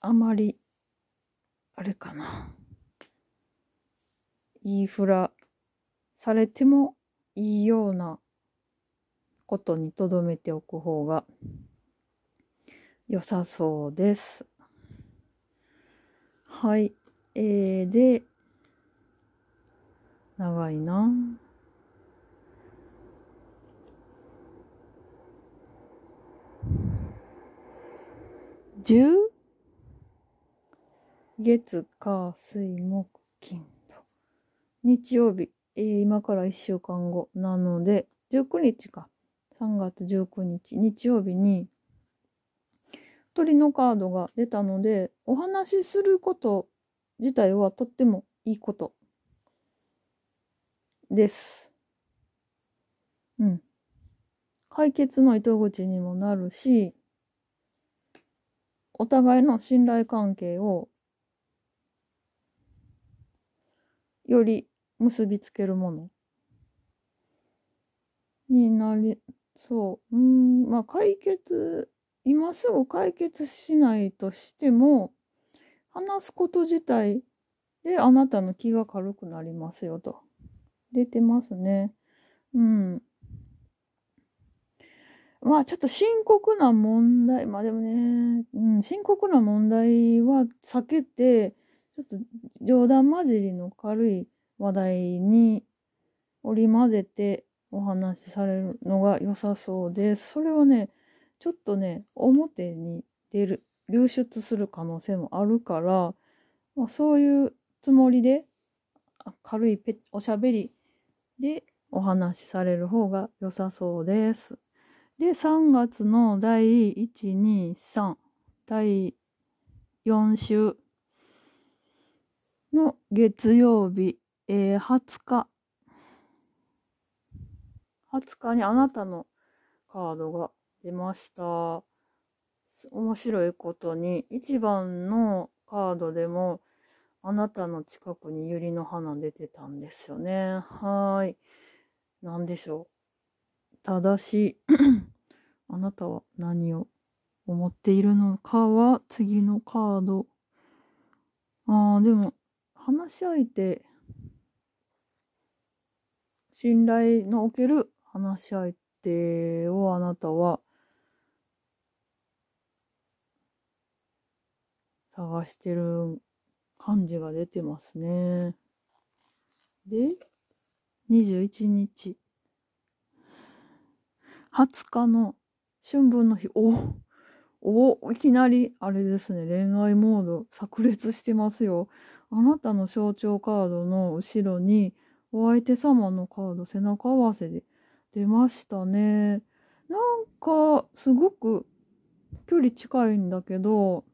あまり、あれかな。言いふらされてもいいようなことにとどめておく方が良さそうです。はい。えー、で、長いな。10? 月、火、水、木、金と。日曜日、えー、今から1週間後なので、19日か。3月19日、日曜日に、鳥のカードが出たので、お話しすること自体はとってもいいことです。うん。解決の糸口にもなるし、お互いの信頼関係をより結びつけるものになりそううんまあ解決今すぐ解決しないとしても話すこと自体であなたの気が軽くなりますよと出てますねうんまあちょっと深刻な問題まあでもね、うん、深刻な問題は避けてちょっと冗談交じりの軽い話題に織り交ぜてお話しされるのが良さそうでそれはね、ちょっとね、表に出る、流出する可能性もあるから、まあ、そういうつもりで、軽いペおしゃべりでお話しされる方が良さそうです。で、3月の第1、2、3、第4週の月曜日、えー、20日。20日にあなたのカードが出ました。面白いことに、1番のカードでも、あなたの近くに百合の花出てたんですよね。はい。何でしょう。ただし あなたは何を思っているのかは次のカード。ああ、でも話し相手、信頼のおける話し相手をあなたは探してる感じが出てますね。で、21日。20日の春分の日。おおいきなり、あれですね、恋愛モード炸裂してますよ。あなたの象徴カードの後ろにお相手様のカード背中合わせで出ましたね。なんかすごく距離近いんだけど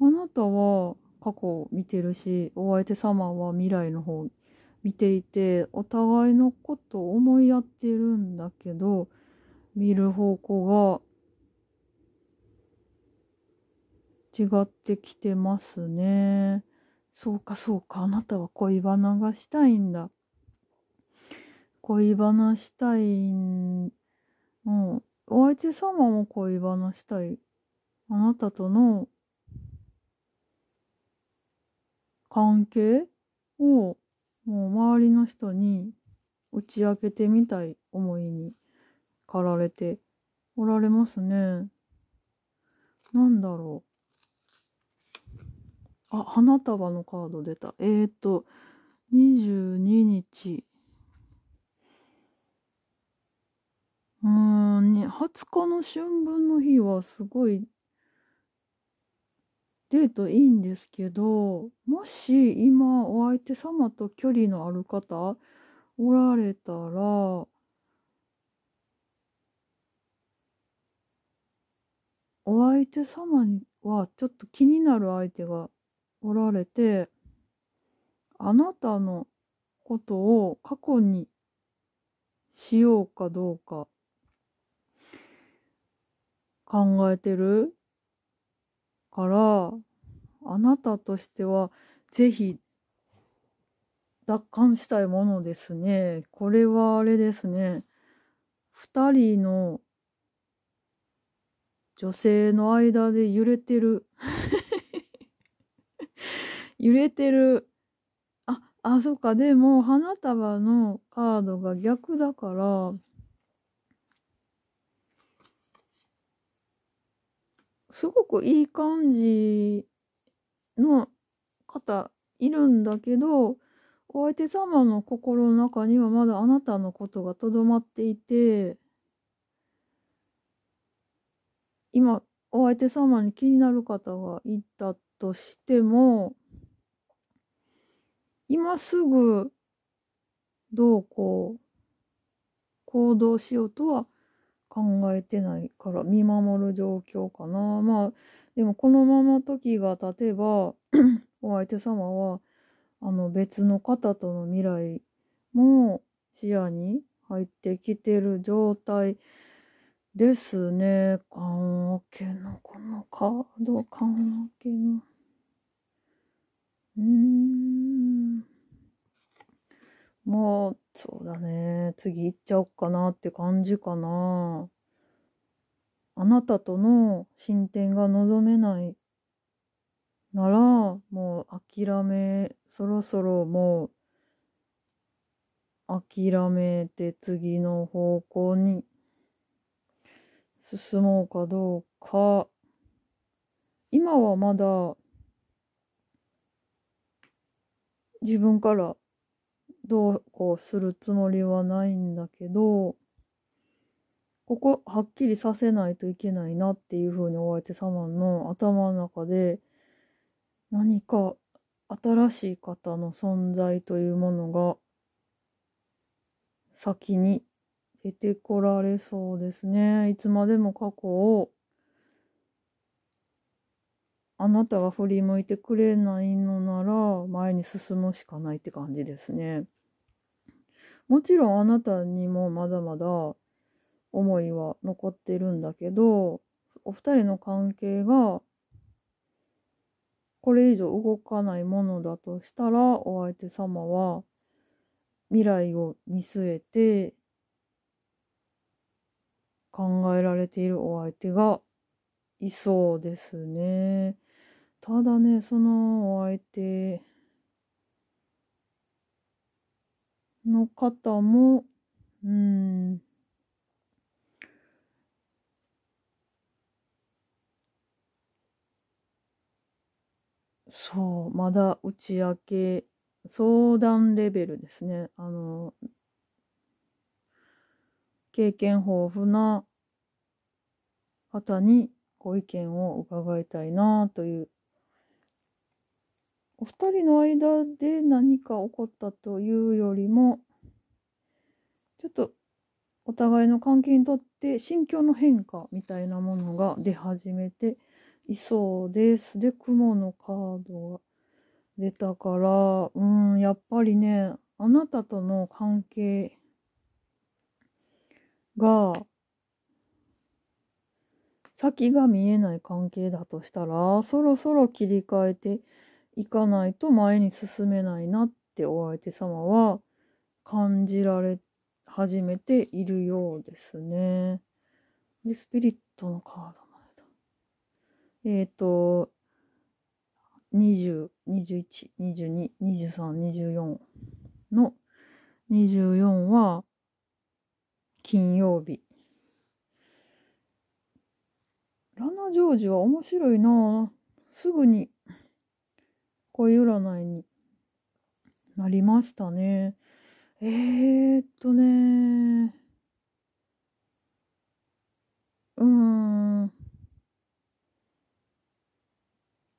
あなたは過去を見てるしお相手様は未来の方見ていてお互いのことを思いやってるんだけど見る方向が違ってきてますね。そうかそうか、あなたは恋バナがしたいんだ。恋バナしたいん、うん。お相手様も恋バナしたい。あなたとの関係をもう周りの人に打ち明けてみたい思いに駆られておられますね。なんだろう。あ花束のカード出たえっ、と22日うん20日の春分の日はすごいデートいいんですけどもし今お相手様と距離のある方おられたらお相手様にはちょっと気になる相手がおられて、あなたのことを過去にしようかどうか考えてるから、あなたとしてはぜひ奪還したいものですね。これはあれですね。二人の女性の間で揺れてる揺れてる。あ、あ、そっか。でも、花束のカードが逆だから、すごくいい感じの方いるんだけど、お相手様の心の中にはまだあなたのことがとどまっていて、今、お相手様に気になる方がいたとしても、今すぐどうこう行動しようとは考えてないから見守る状況かなまあでもこのまま時が経てば お相手様はあの別の方との未来も視野に入ってきてる状態ですね。缶分けのこのカード、缶分けの。うん。もう、そうだね。次行っちゃおっかなって感じかな。あなたとの進展が望めないなら、もう諦め、そろそろもう、諦めて次の方向に進もうかどうか。今はまだ自分からどうこうするつもりはないんだけど、ここはっきりさせないといけないなっていうふうにお相手様の頭の中で何か新しい方の存在というものが先に出てこられそうですね。いつまでも過去をあなたが振り向いてくれないのなら前に進むしかないって感じですね。もちろんあなたにもまだまだ思いは残ってるんだけどお二人の関係がこれ以上動かないものだとしたらお相手様は未来を見据えて考えられているお相手がいそうですね。ただね、そのお相手の方も、うん、そう、まだ打ち明け、相談レベルですね。あの、経験豊富な方にご意見を伺いたいなというお二人の間で何か起こったというよりも、ちょっとお互いの関係にとって心境の変化みたいなものが出始めていそうです。で、雲のカードが出たから、うん、やっぱりね、あなたとの関係が、先が見えない関係だとしたら、そろそろ切り替えて行かないと前に進めないなってお相手様は感じられ始めているようですね。で、スピリットのカードでだ。えっ、ー、と、20、21、22、23、24の24は金曜日。ラナジョージは面白いなすぐに恋占いになりましたね。えー、っとねうん。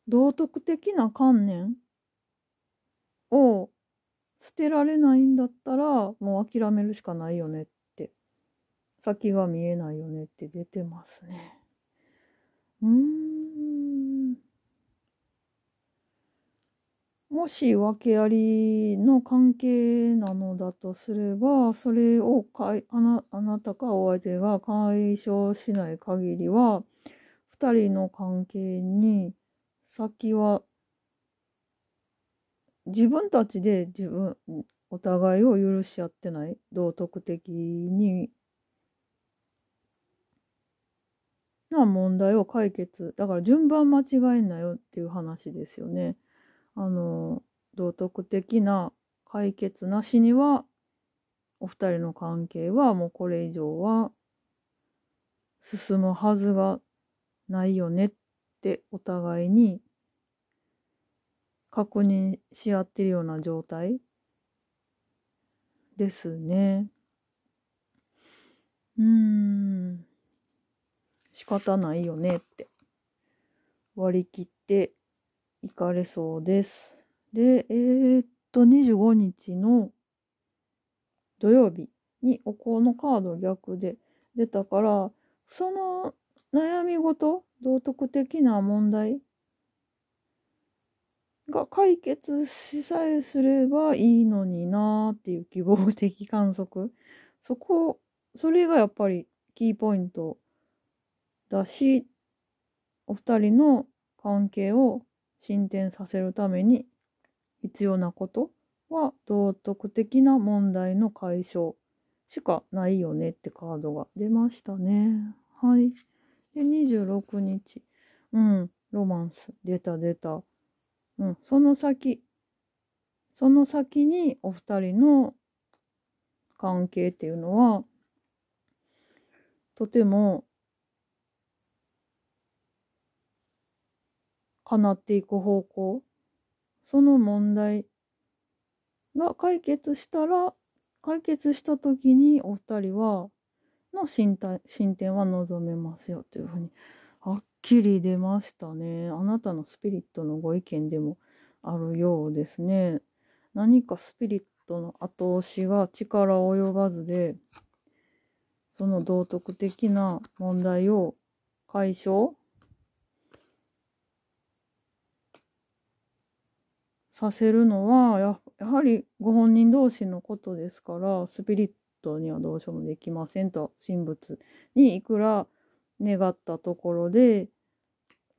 道徳的な観念を捨てられないんだったらもう諦めるしかないよねって先が見えないよねって出てますね。うんもし訳ありの関係なのだとすれば、それをかいあなあなたかお相手が解消しない限りは、2人の関係に先は自分たちで自分、お互いを許し合ってない、道徳的にな問題を解決だから順番間違えんなよっていう話ですよね。あの道徳的な解決なしにはお二人の関係はもうこれ以上は進むはずがないよねってお互いに確認し合ってるような状態ですね。うーん仕方ないよねって割り切って行かれそうです。で、えー、っと、25日の土曜日にお香のカード逆で出たから、その悩み事、道徳的な問題が解決しさえすればいいのになーっていう希望的観測。そこ、それがやっぱりキーポイントだし、お二人の関係を進展させるために必要なことは道徳的な問題の解消しかないよねってカードが出ましたね。はい。で、26日。うん、ロマンス。出た出た。うん、その先。その先にお二人の関係っていうのは、とても叶っていく方向その問題が解決したら解決した時にお二人はの進進展は望めますよというふうにはっきり出ましたね。あなたのスピリットのご意見でもあるようですね。何かスピリットの後押しが力及ばずでその道徳的な問題を解消させるのはややはりご本人同士のことですからスピリットにはどうしようもできませんと神仏にいくら願ったところで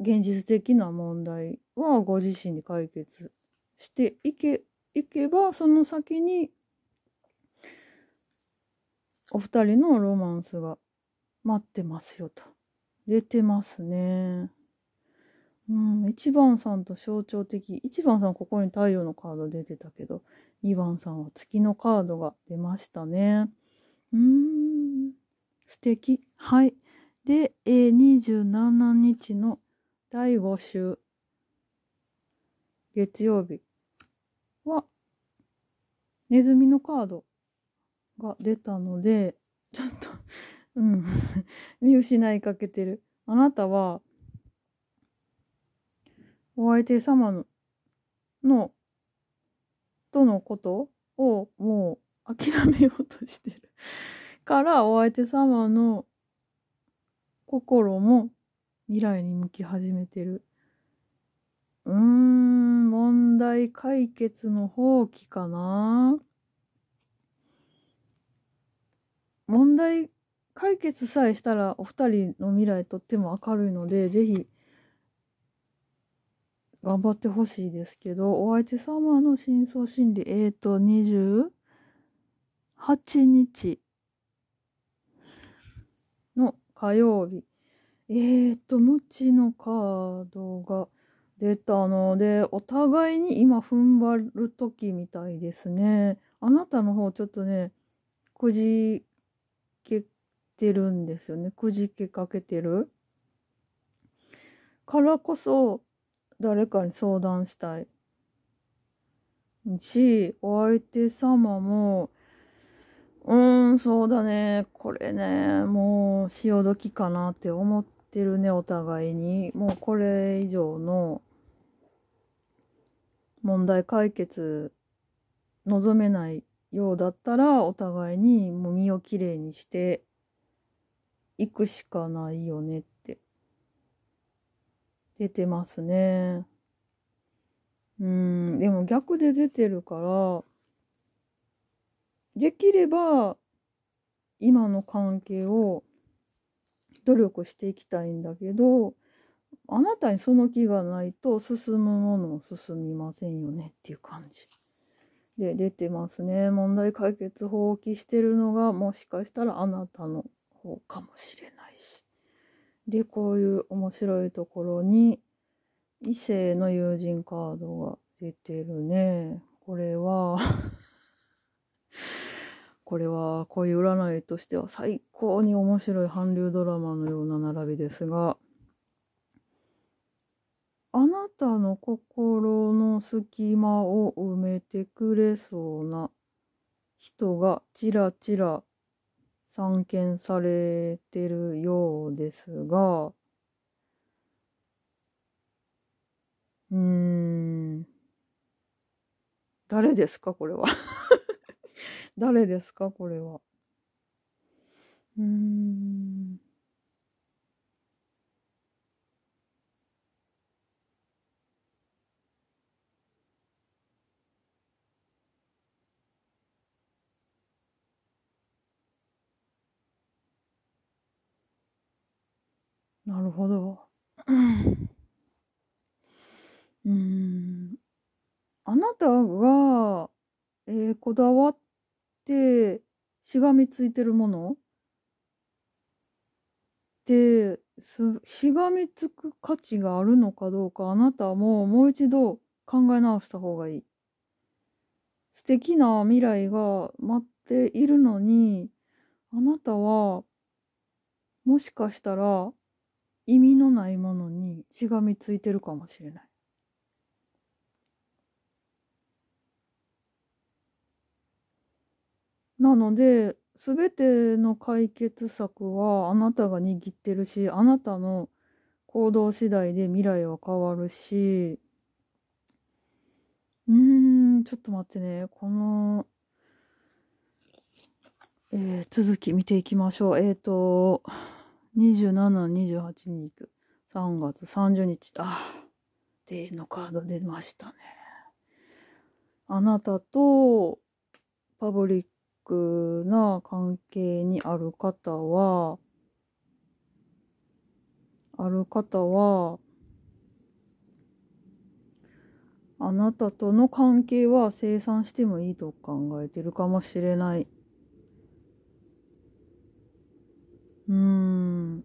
現実的な問題はご自身で解決していけいけばその先にお二人のロマンスが待ってますよと出てますね。うん、1番さんと象徴的。1番さんここに太陽のカード出てたけど、2番さんは月のカードが出ましたね。うーん、素敵。はい。で、え27日の第5週、月曜日は、ネズミのカードが出たので、ちょっとうん 見失いかけてる。あなたは、お相手様の、のとのことをもう諦めようとしてるからお相手様の心も未来に向き始めてる。うーん、問題解決の放棄かな。問題解決さえしたらお二人の未来とっても明るいので、ぜひ頑張ってほしいですけど、お相手様の真相心理、えーと、28日の火曜日。えーと、無知のカードが出たので、お互いに今踏ん張る時みたいですね。あなたの方ちょっとね、くじけてるんですよね。くじけかけてる。からこそ、誰かに相談したいし、お相手様も、うーん、そうだね、これね、もう潮時かなって思ってるね、お互いに。もうこれ以上の問題解決望めないようだったら、お互いにもう身をきれいにしていくしかないよねっ出てますね。うん、でも逆で出てるから、できれば、今の関係を努力していきたいんだけど、あなたにその気がないと進むものも進みませんよねっていう感じ。で、出てますね。問題解決放棄してるのが、もしかしたらあなたの方かもしれない。で、こういう面白いところに、異性の友人カードが出てるね。これは これはこういう占いとしては最高に面白い韓流ドラマのような並びですが、あなたの心の隙間を埋めてくれそうな人がちらちら散見されてるようですが、うーん、誰ですかこれは 誰ですかこれは。うーん。なるほど。うん。あなたが、えー、こだわって、しがみついてるものってす、しがみつく価値があるのかどうか、あなたはもうもう一度考え直した方がいい。素敵な未来が待っているのに、あなたは、もしかしたら、意味のないものにしがみついてるかもしれない。なので全ての解決策はあなたが握ってるしあなたの行動次第で未来は変わるしうーんちょっと待ってねこの、えー、続き見ていきましょうえっ、ー、と27、28に行く。3月30日。ああ、ーのカード出ましたね。あなたとパブリックな関係にある方は、ある方は、あなたとの関係は清算してもいいと考えてるかもしれない。うん。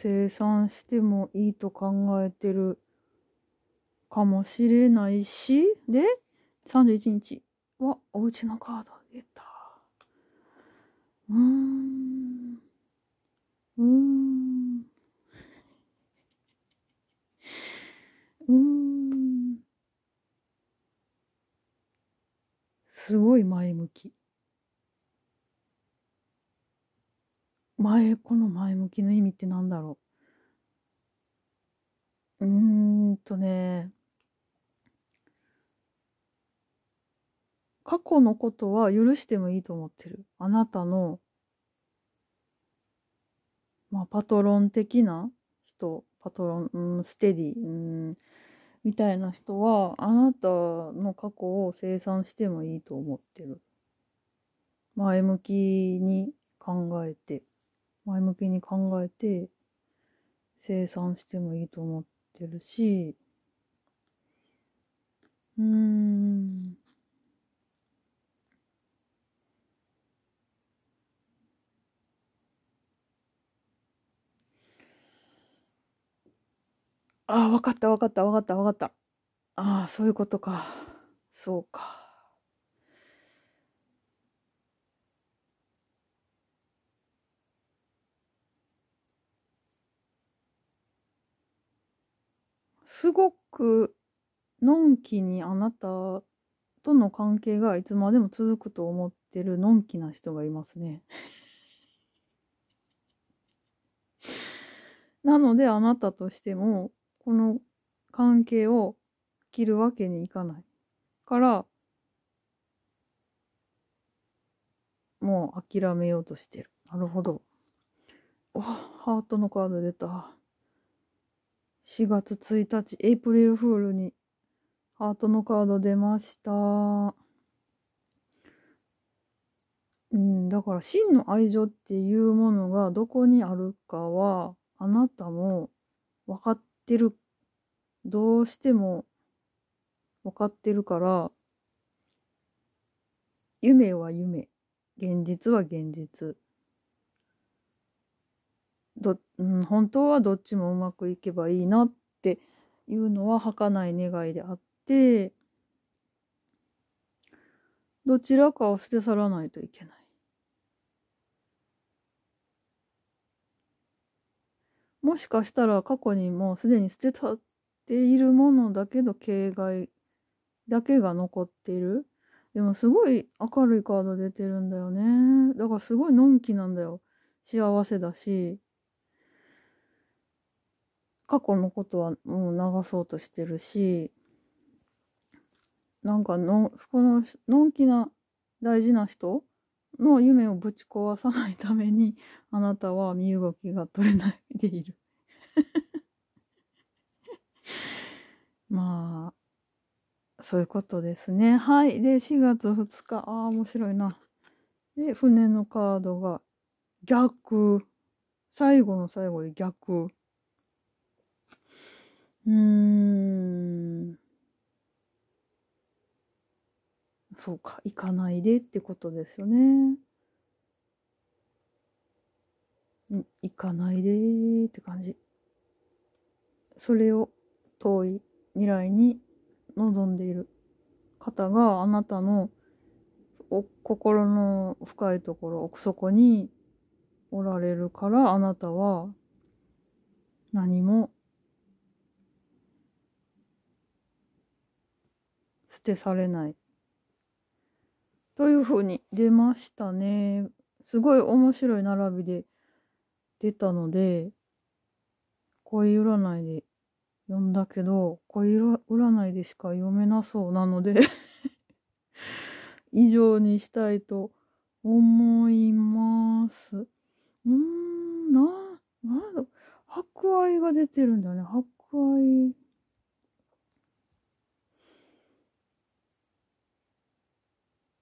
生産してもいいと考えてるかもしれないし、で、31日はおうちのカード出た。うーん。うーん。うーん。すごい前向き。前、この前向きの意味って何だろう。うーんとね、過去のことは許してもいいと思ってる。あなたの、まあ、パトロン的な人、パトロン、うん、ステディ、うん、みたいな人はあなたの過去を清算してもいいと思ってる。前向きに考えて前向きに考えて清算してもいいと思ってるしうーんああ、わかったわかったわかったわかった。ああ、そういうことか。そうか。すごくのんきにあなたとの関係がいつまでも続くと思ってるのんきな人がいますね。なのであなたとしてもこの関係を切るわけにいかないからもう諦めようとしてるなるほどおハートのカード出た4月1日エイプリルフールにハートのカード出ましたうんだから真の愛情っていうものがどこにあるかはあなたも分かっってる、どうしても分かってるから、夢は夢、現実は現実。ど、うん、本当はどっちもうまくいけばいいなっていうのは儚い願いであって、どちらかを捨て去らないといけない。もしかしたら過去にもうすでに捨てたっているものだけど形骸だけが残っている。でもすごい明るいカード出てるんだよね。だからすごいのんきなんだよ。幸せだし。過去のことはもう流そうとしてるし、なんかの、この、のんきな大事な人の夢をぶち壊さないために、あなたは身動きが取れないでいる。まあ、そういうことですね。はい。で、4月2日。ああ、面白いな。で、船のカードが逆。最後の最後で逆。うーん。そうか、行かないでってことですよね。行かないでって感じ。それを遠い未来に望んでいる方があなたの心の深いところ奥底におられるからあなたは何も捨てされない。というふうに出ましたね。すごい面白い並びで出たので、恋占いで読んだけど、こ恋占いでしか読めなそうなので 以上にしたいと思います。うーん、な、なんだ、博愛が出てるんだよね。博愛。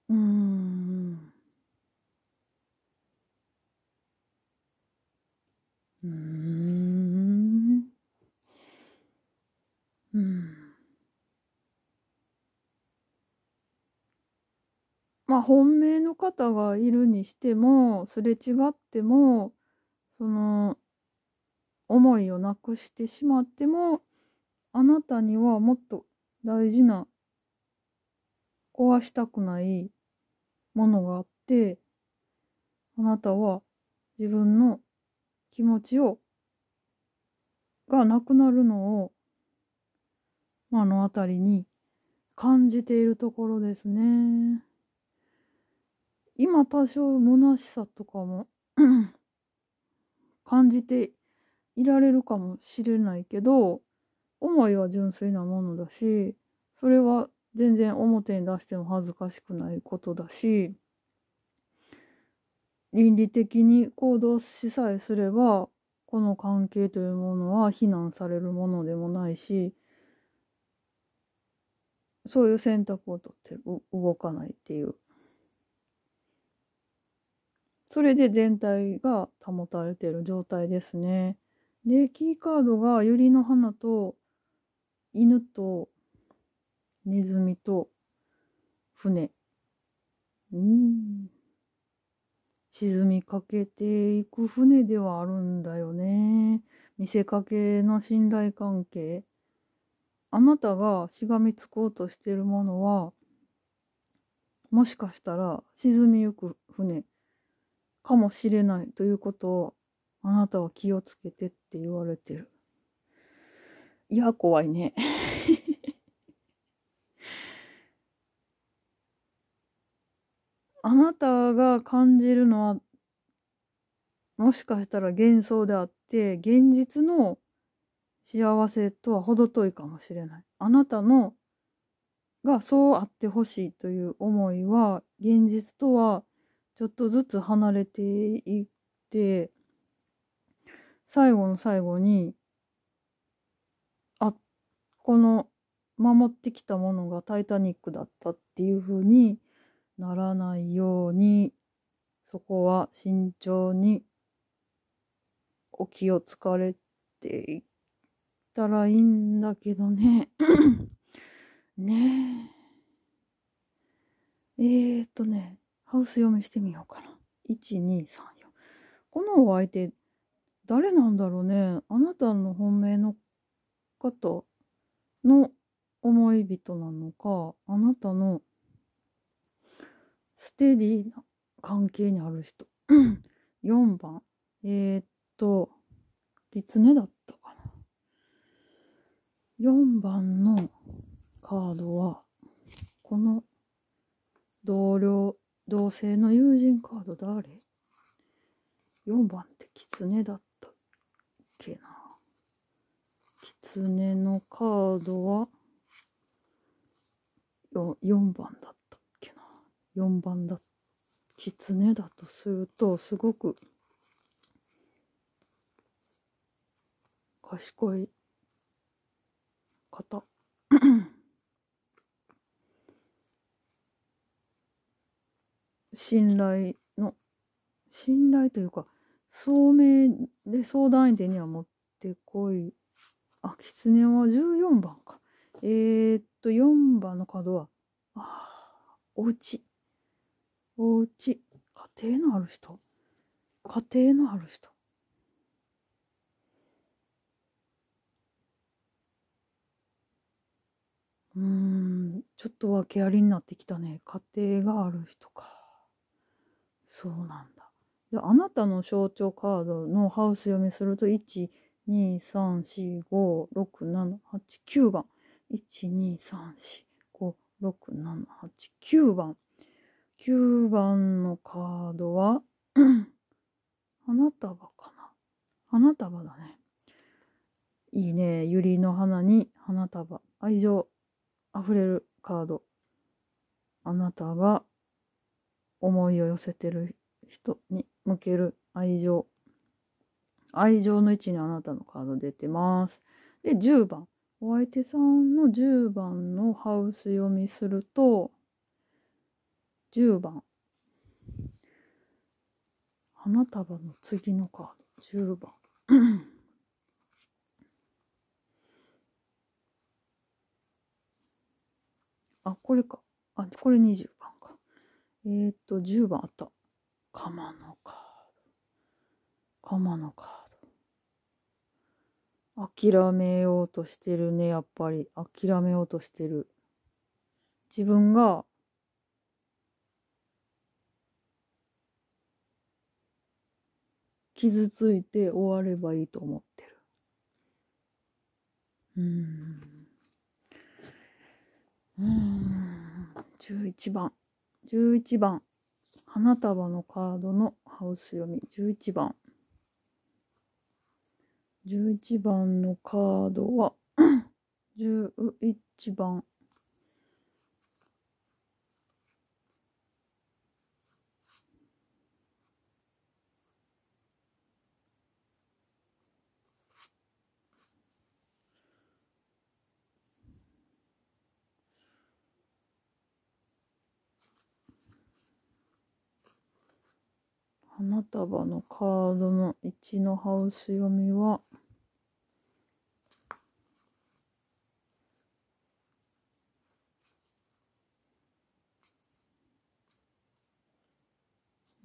うーん。うーん。まあ本命の方がいるにしてもすれ違ってもその思いをなくしてしまってもあなたにはもっと大事な壊したくないものがあってあなたは自分の気持ちをがなくなるのを目の当たりに感じているところですね。今多少虚しさとかも 感じていられるかもしれないけど思いは純粋なものだしそれは全然表に出しても恥ずかしくないことだし倫理的に行動しさえすればこの関係というものは非難されるものでもないしそういう選択をとって動かないっていうそれで全体が保たれている状態ですね。で、キーカードがユリの花と犬とネズミと船。うん。沈みかけていく船ではあるんだよね。見せかけの信頼関係。あなたがしがみつこうとしているものは、もしかしたら沈みゆく船。かもしれないということを、あなたは気をつけてって言われてる。いや、怖いね。あなたが感じるのは、もしかしたら幻想であって、現実の幸せとは程遠いかもしれない。あなたのがそうあってほしいという思いは現実とはちょっとずつ離れていって最後の最後にあこの守ってきたものが「タイタニック」だったっていうふうにならないようにそこは慎重にお気をつかれていったらいいんだけどね ねええー、っとねハウス読みしてみようかな。1234。このお相手、誰なんだろうね。あなたの本命の方の思い人なのか、あなたのステディな関係にある人。4 番。えー、っと、リツネだったかな。4番のカードは、この同僚同性の友人カード誰 ?4 番ってキツネだったっけなキツネのカードは 4, 4番だったっけな4番だキツネだとするとすごく賢い方信頼の、信頼というか、聡明で相談相手には持ってこい。あ、狐は14番か。えー、っと、4番の角は、ああ、おうち。おうち。家庭のある人。家庭のある人。うん、ちょっと訳ありになってきたね。家庭がある人か。そうなんだであなたの象徴カードのハウス読みすると123456789番123456789番9番のカードは花束 かな花束だねいいねユリの花に花束愛情あふれるカードあなたが思いを寄せてる人に向ける愛情愛情の位置にあなたのカード出てますで10番お相手さんの10番のハウス読みすると10番花束の次のカード10番 あこれかあこれ20えー、っと、10番あった。カマのカード。カマのカード。諦めようとしてるね、やっぱり。諦めようとしてる。自分が、傷ついて終わればいいと思ってる。うん。うん。11番。11番花束のカードのハウス読み11番11番のカードは11 番花束のカードの1のハウス読みは、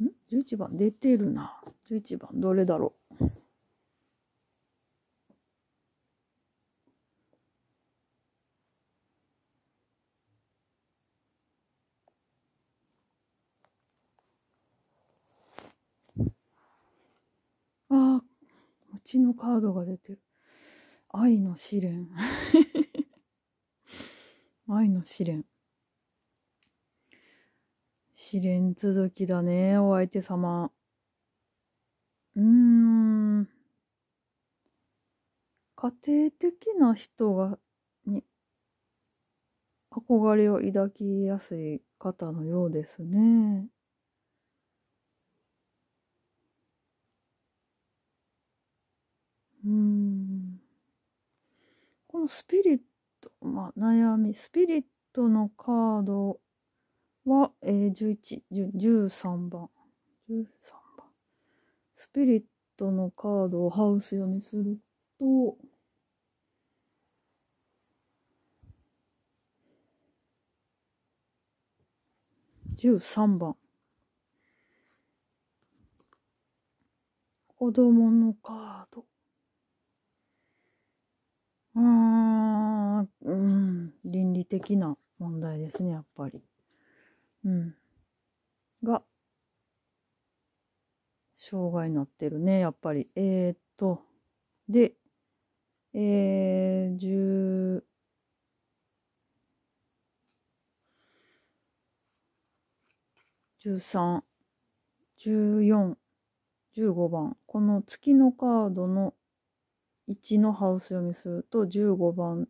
ん ?11 番、出てるな。11番、どれだろう。あうちのカードが出てる。愛の試練。愛の試練。試練続きだね、お相手様。うーん。家庭的な人が、に、憧れを抱きやすい方のようですね。うんこのスピリット、まあ、悩みスピリットのカードは、えー、1113番13番スピリットのカードをハウス読みすると13番子供のカードうーん、うん、倫理的な問題ですね、やっぱり。うん。が、障害になってるね、やっぱり。えー、っと、で、えー、十、13、14、15番。この月のカードの1のハウス読みすると15番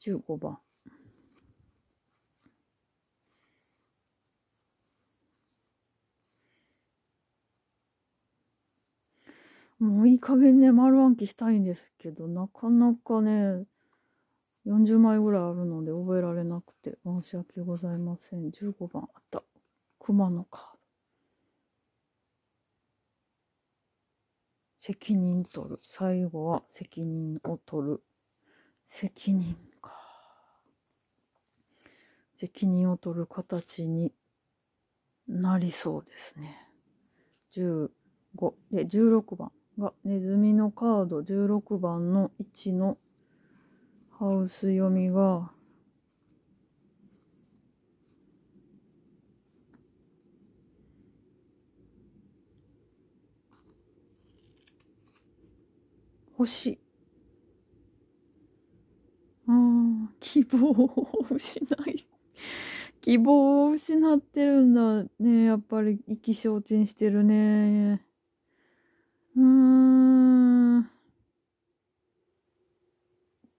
15番もういい加減ね、丸暗記したいんですけど、なかなかね、40枚ぐらいあるので覚えられなくて申し訳ございません。15番あった。熊野か。責任取る。最後は責任を取る。責任か。責任を取る形になりそうですね。15。で、16番がネズミのカード16番の1のハウス読みが星。うん、希望を失い。希望を失ってるんだね。やっぱり意気消沈してるね。うーん。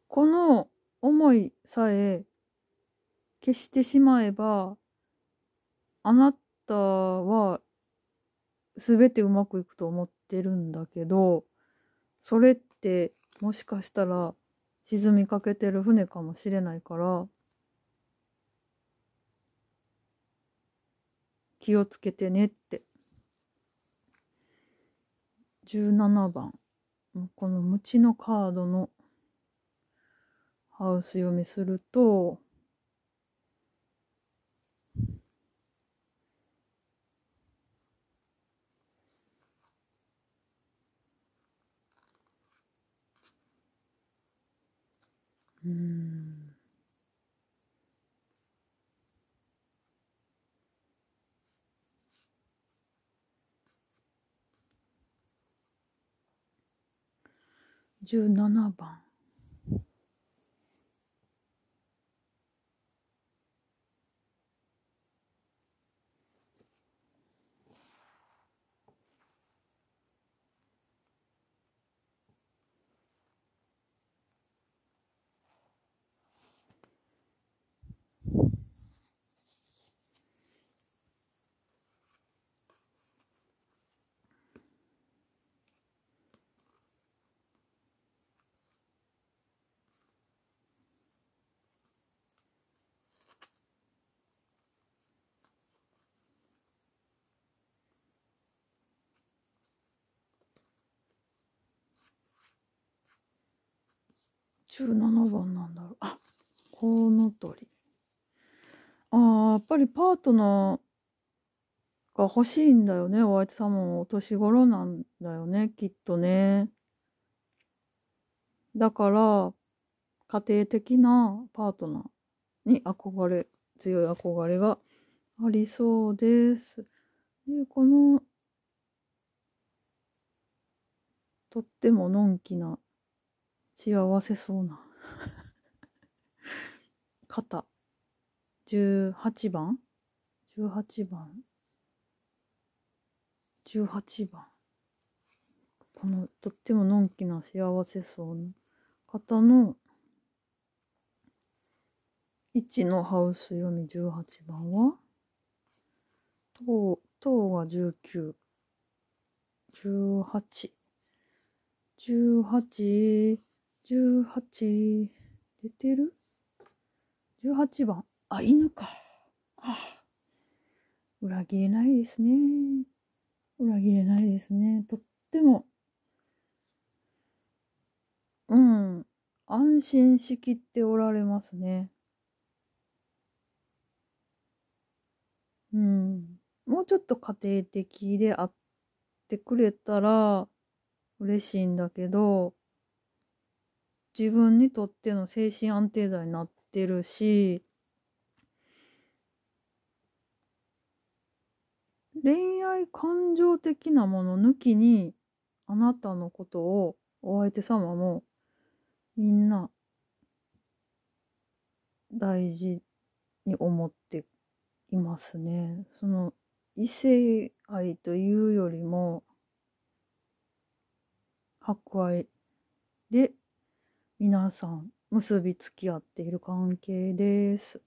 この思いさえ消してしまえば、あなたはすべてうまくいくと思ってるんだけど、それってもしかしたら沈みかけてる船かもしれないから気をつけてねって17番この「ムチ」のカードのハウス読みするとうん17番17番なんだろう。あ、コウノトリ。ああ、やっぱりパートナーが欲しいんだよね。お相手様もお年頃なんだよね、きっとね。だから、家庭的なパートナーに憧れ、強い憧れがありそうです。で、この、とってものんきな血合わせそうな 肩18番18番18番このとってものんきな幸せそうな方の1のハウス読み18番はと、等が1 9 1 8 18 18出てる ?18 番あ犬かあ裏切れないですね裏切れないですねとってもうん安心しきっておられますねうんもうちょっと家庭的であってくれたら嬉しいんだけど自分にとっての精神安定剤になってるし、恋愛感情的なもの抜きに、あなたのことをお相手様もみんな大事に思っていますね。その異性愛というよりも、博愛で皆さん結びつき合っている関係です。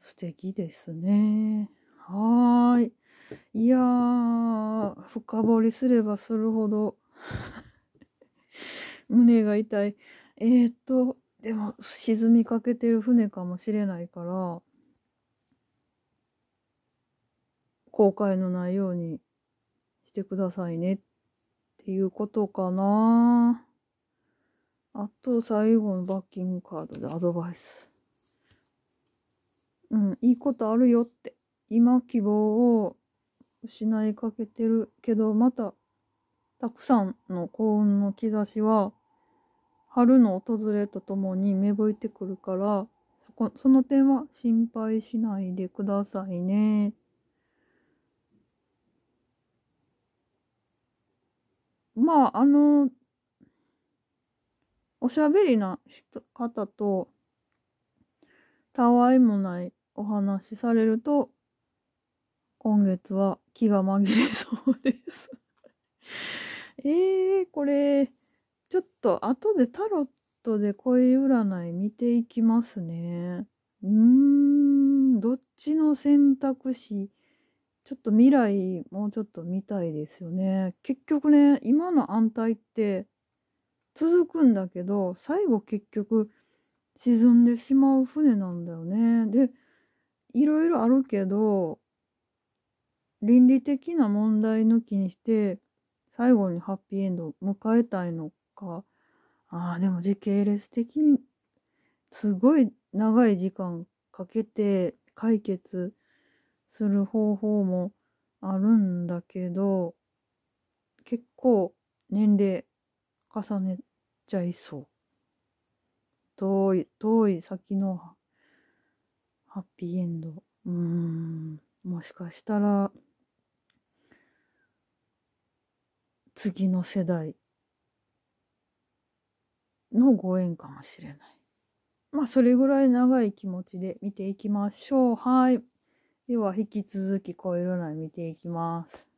素敵ですね。はーい。いやー、深掘りすればするほど 胸が痛い。えー、っと、でも沈みかけてる船かもしれないから、後悔のないようにしてくださいねっていうことかな。あと最後のバッキングカードでアドバイス。うん、いいことあるよって。今希望を失いかけてるけど、またたくさんの幸運の兆しは春の訪れとともに芽吹いてくるからそこその点は心配しないでくださいね。まああのおしゃべりな方と、たわいもないお話しされると、今月は気が紛れそうです えー、これ、ちょっと後でタロットで恋占い見ていきますね。うーん、どっちの選択肢ちょっと未来もうちょっと見たいですよね。結局ね、今の安泰って続くんだけど最後結局沈んでしまう船なんだよね。でいろいろあるけど倫理的な問題抜きにして最後にハッピーエンドを迎えたいのかああでも時系列的にすごい長い時間かけて解決する方法もあるんだけど結構年齢重ねちゃいそう。遠い、遠い先のハッピーエンド。うーん、もしかしたら、次の世代のご縁かもしれない。まあ、それぐらい長い気持ちで見ていきましょう。はい。では、引き続き、こ占い見ていきます。